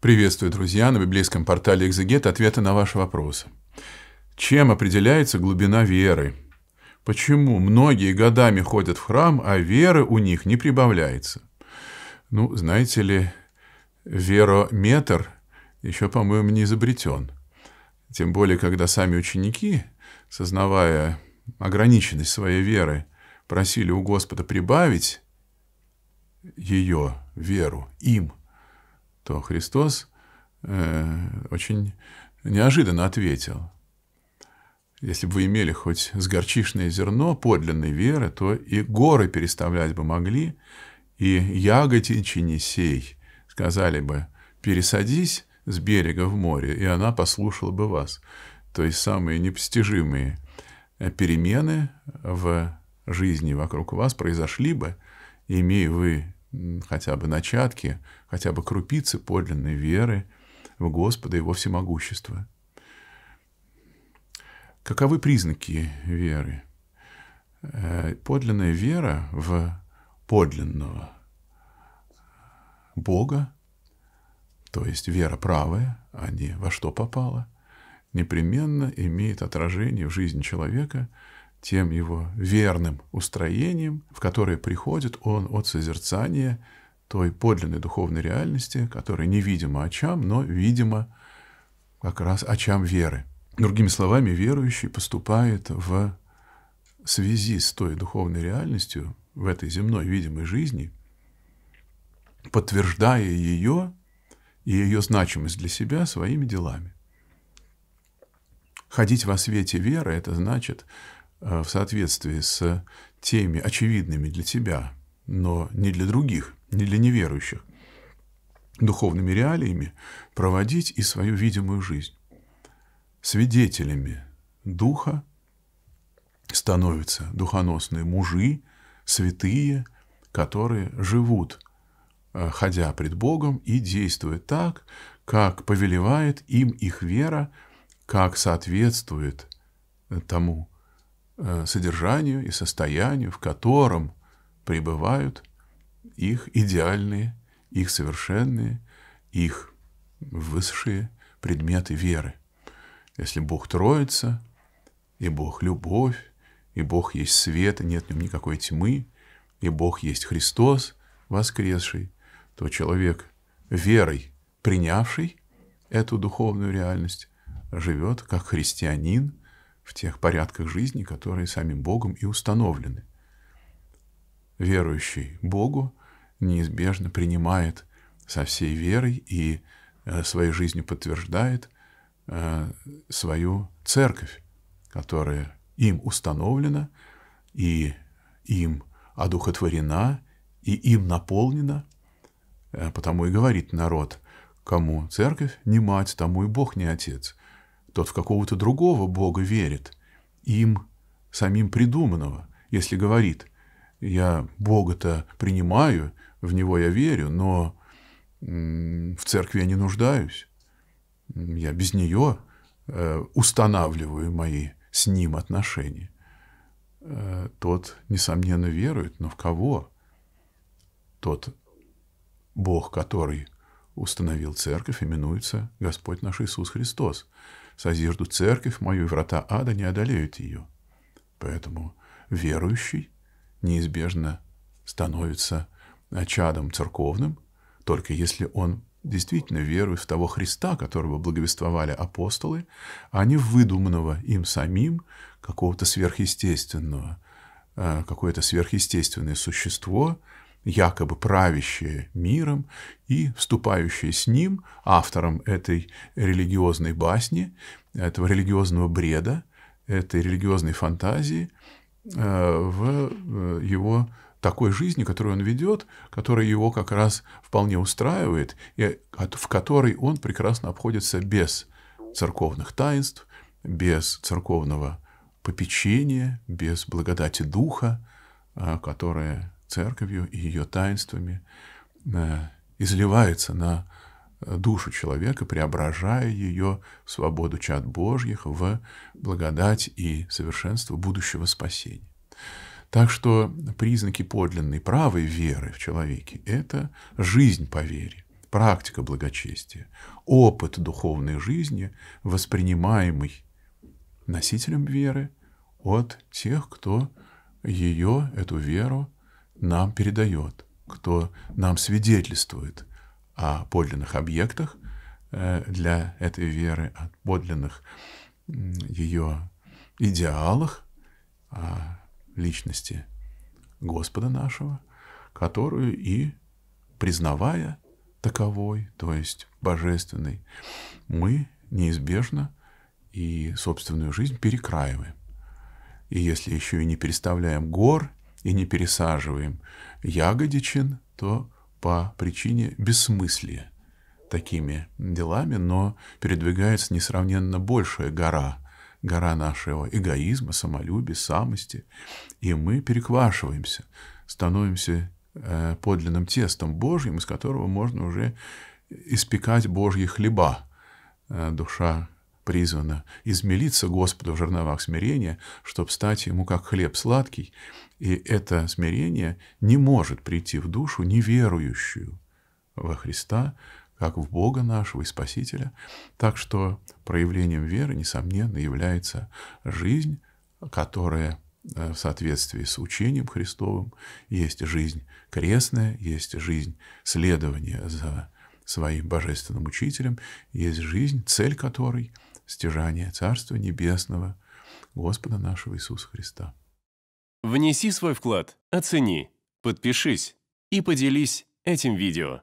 Приветствую, друзья, на библейском портале «Экзегет» ответы на ваши вопросы. Чем определяется глубина веры? Почему многие годами ходят в храм, а веры у них не прибавляется? Ну, знаете ли, верометр еще, по-моему, не изобретен. Тем более, когда сами ученики, сознавая ограниченность своей веры, просили у Господа прибавить ее веру им – что Христос э, очень неожиданно ответил. Если бы вы имели хоть сгорчишное зерно подлинной веры, то и горы переставлять бы могли, и ягодичи не сей, сказали бы, пересадись с берега в море, и она послушала бы вас. То есть самые непостижимые э, перемены в жизни вокруг вас произошли бы, имея вы хотя бы начатки, хотя бы крупицы подлинной веры в Господа и его всемогущество. Каковы признаки веры? Э, подлинная вера в подлинного Бога, то есть вера правая, а не во что попала, непременно имеет отражение в жизни человека – тем его верным устроением, в которое приходит он от созерцания той подлинной духовной реальности, которая невидима очам, но видима как раз очам веры. Другими словами, верующий поступает в связи с той духовной реальностью в этой земной видимой жизни, подтверждая ее и ее значимость для себя своими делами. Ходить во свете веры – это значит Э, в соответствии с теми очевидными для тебя, но не для других, не для неверующих, духовными реалиями проводить и свою видимую жизнь. Свидетелями духа становятся духоносные мужи, святые, которые живут, э, ходя пред Богом и действуя так, как повелевает им их вера, как соответствует э, тому, Э, содержанию и состоянию, в котором пребывают их идеальные, их совершенные, их высшие предметы веры. Если Бог Троица, и Бог любовь, и Бог есть свет, и нет в нем никакой тьмы, и Бог есть Христос воскресший, то человек, верой принявший эту духовную реальность, живет как христианин – в тех порядках жизни, которые сами Богом и установлены. Верующий Богу неизбежно принимает со всей верой и э, своей жизнью подтверждает э, свою церковь, которая им установлена и им одухотворена и им наполнена. Э, потому и говорит народ, кому церковь не мать, тому и Бог не отец. Тот в какого-то другого Бога верит, им самим придуманного, если говорит, я Бога-то принимаю, в Него я верю, но в церкви я не нуждаюсь, я без нее э, устанавливаю мои с Ним отношения. Э, тот, несомненно, верует, но в кого? Тот Бог, который установил церковь, именуется Господь наш Иисус Христос. Созижду церковь мою, и врата ада не одолеют ее. Поэтому верующий неизбежно становится чадом церковным, только если он действительно верует в того Христа, которого благовествовали апостолы, а не в выдуманного им самим какого-то сверхъестественного, а, какое-то сверхъестественное существо, якобы правящие миром и вступающие с ним, автором этой религиозной басни, этого религиозного бреда, этой религиозной фантазии, э, в э, его такой жизни, которую он ведет, которая его как раз вполне устраивает, и в которой он прекрасно обходится без церковных таинств, без церковного попечения, без благодати духа, э, которая церковью и ее таинствами э, изливается на э, душу человека, преображая ее в свободу чад Божьих, в благодать и совершенство будущего спасения. Так что признаки подлинной правой веры в человеке – это жизнь по вере, практика благочестия, опыт духовной жизни, воспринимаемый носителем веры от тех, кто ее, эту веру, нам передает, кто нам свидетельствует о подлинных объектах э, для этой веры, о подлинных ее идеалах, о личности Господа нашего, которую и признавая таковой, то есть божественной, мы неизбежно и собственную жизнь перекраиваем. И если еще и не переставляем гор, и не пересаживаем ягодичин, то по причине бессмыслия такими делами, но передвигается несравненно большая гора, гора нашего эгоизма, самолюбия, самости, и мы переквашиваемся, становимся э, подлинным тестом Божьим, из которого можно уже испекать Божьи хлеба. Э, душа призвана измелиться Господу в жерновах смирения, чтобы стать ему как хлеб сладкий, и это смирение не может прийти в душу неверующую во Христа, как в Бога нашего и Спасителя. Так что проявлением веры, несомненно, является жизнь, которая э, в соответствии с учением Христовым есть жизнь крестная, есть жизнь следования за своим божественным учителем, есть жизнь, цель которой — стяжание Царства Небесного Господа нашего Иисуса Христа. Внеси свой вклад, оцени, подпишись и поделись этим видео.